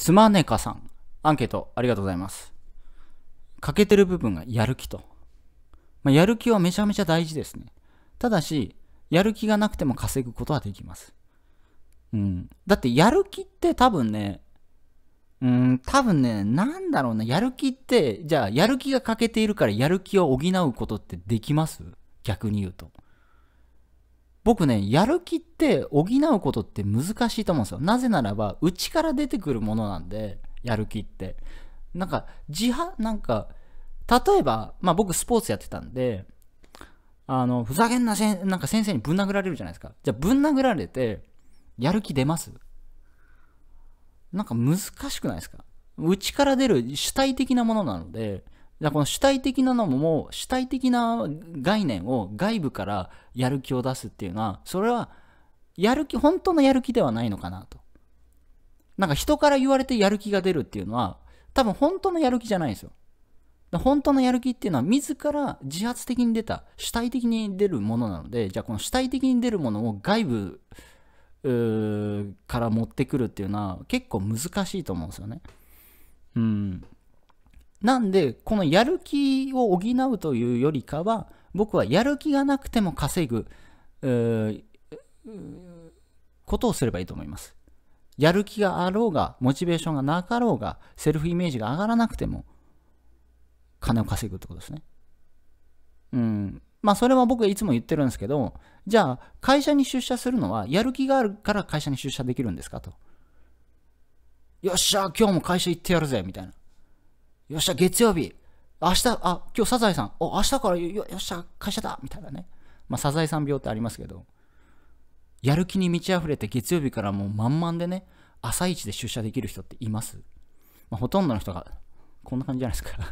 つまねかさん。アンケートありがとうございます。欠けてる部分がやる気と。まあ、やる気はめちゃめちゃ大事ですね。ただし、やる気がなくても稼ぐことはできます。うん。だってやる気って多分ね、うん、多分ね、なんだろうな、やる気って、じゃあ、やる気が欠けているから、やる気を補うことってできます逆に言うと。僕ね、やる気って補うことって難しいと思うんですよ。なぜならば、内から出てくるものなんで、やる気って。なんか、自派、なんか、例えば、まあ僕スポーツやってたんで、あの、ふざけんなせん、なんか先生にぶん殴られるじゃないですか。じゃあぶん殴られて、やる気出ますなんか難しくないですか内から出る主体的なものなので、じゃこの主体的なのも主体的な概念を外部からやる気を出すっていうのはそれはやる気本当のやる気ではないのかなとなんか人から言われてやる気が出るっていうのは多分本当のやる気じゃないんですよ本当のやる気っていうのは自ら自発的に出た主体的に出るものなのでじゃあこの主体的に出るものを外部から持ってくるっていうのは結構難しいと思うんですよね。なんで、このやる気を補うというよりかは、僕はやる気がなくても稼ぐ、ことをすればいいと思います。やる気があろうが、モチベーションがなかろうが、セルフイメージが上がらなくても、金を稼ぐってことですね。うん。まあ、それは僕はいつも言ってるんですけど、じゃあ、会社に出社するのは、やる気があるから会社に出社できるんですかと。よっしゃ、今日も会社行ってやるぜ、みたいな。よっしゃ、月曜日。明日、あ、今日サザエさん。お、明日からよっしゃ、会社だみたいなね。まあ、サザエさん病ってありますけど、やる気に満ち溢れて月曜日からもう満々でね、朝一で出社できる人っています。まあ、ほとんどの人がこんな感じじゃないですか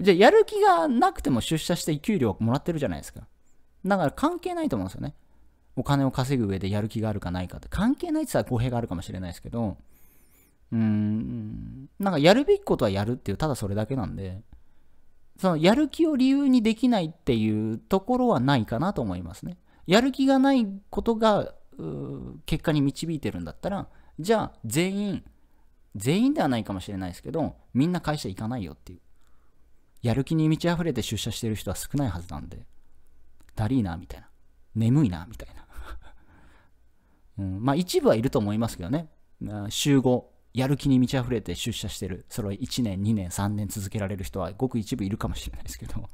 じゃあ、やる気がなくても出社して給料もらってるじゃないですか。だから関係ないと思うんですよね。お金を稼ぐ上でやる気があるかないかって。関係ないって言ったら語弊があるかもしれないですけど、うん、なんかやるべきことはやるっていう、ただそれだけなんで、そのやる気を理由にできないっていうところはないかなと思いますね。やる気がないことが、結果に導いてるんだったら、じゃあ全員、全員ではないかもしれないですけど、みんな会社行かないよっていう。やる気に満ち溢れて出社してる人は少ないはずなんで、だりーな、みたいな。眠いな、みたいな。うん、まあ一部はいると思いますけどね。集合やる気に満ち溢れて出社してる。それは1年、2年、3年続けられる人はごく一部いるかもしれないですけど、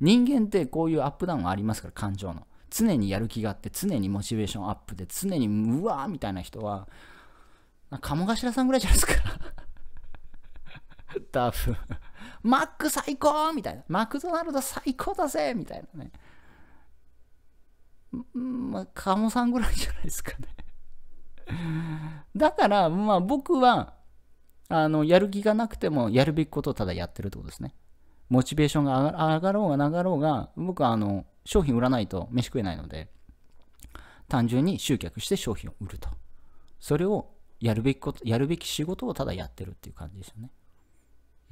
人間ってこういうアップダウンはありますから、感情の。常にやる気があって、常にモチベーションアップで、常にうわーみたいな人は、鴨頭さんぐらいじゃないですか。多分。マック最高みたいな。マクドナルド最高だぜみたいなね。まか鴨さんぐらいじゃないですかね。だから、まあ僕は、あの、やる気がなくても、やるべきことをただやってるってことですね。モチベーションが上がろうがながろうが、僕はあの、商品売らないと飯食えないので、単純に集客して商品を売ると。それをやるべきこと、やるべき仕事をただやってるっていう感じですよね。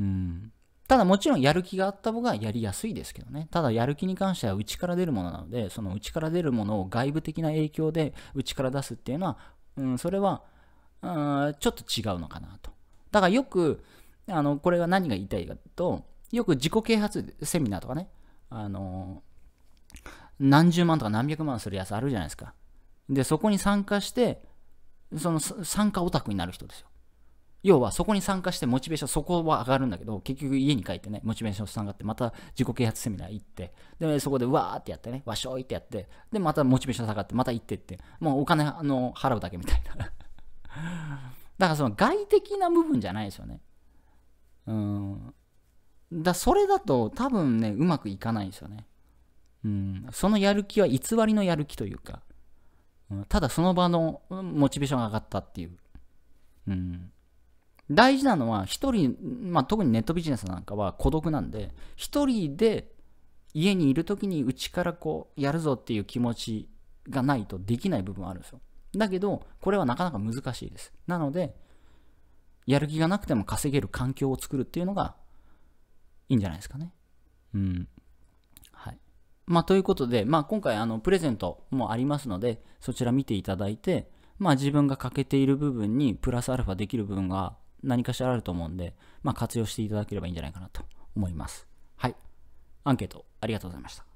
うん。ただもちろんやる気があった方がやりやすいですけどね。ただやる気に関しては内から出るものなので、その内から出るものを外部的な影響で内から出すっていうのは、うん、それはうん、ちょっと違うのかなと。だからよく、あのこれは何が言いたいかと、よく自己啓発セミナーとかね、あの何十万とか何百万するやつあるじゃないですか。で、そこに参加して、その参加オタクになる人ですよ。要はそこに参加してモチベーション、そこは上がるんだけど、結局家に帰ってね、モチベーション下がって、また自己啓発セミナー行って、で、そこでわーってやってね、わしょいってやって、で、またモチベーション下がって、また行ってって、もうお金の払うだけみたいなだからその外的な部分じゃないですよね。うん。だそれだと多分ね、うまくいかないですよね。うん。そのやる気は偽りのやる気というか、うん、ただその場のモチベーションが上がったっていう。うん。大事なのは一人、まあ、特にネットビジネスなんかは孤独なんで、一人で家にいる時にうちからこうやるぞっていう気持ちがないとできない部分あるんですよ。だけど、これはなかなか難しいです。なので、やる気がなくても稼げる環境を作るっていうのがいいんじゃないですかね。うん。はい。まあ、ということで、まあ、今回、あの、プレゼントもありますので、そちら見ていただいて、まあ、自分が欠けている部分にプラスアルファできる部分が何かしらあると思うんで、まあ、活用していただければいいんじゃないかなと思います。はい。アンケートありがとうございました。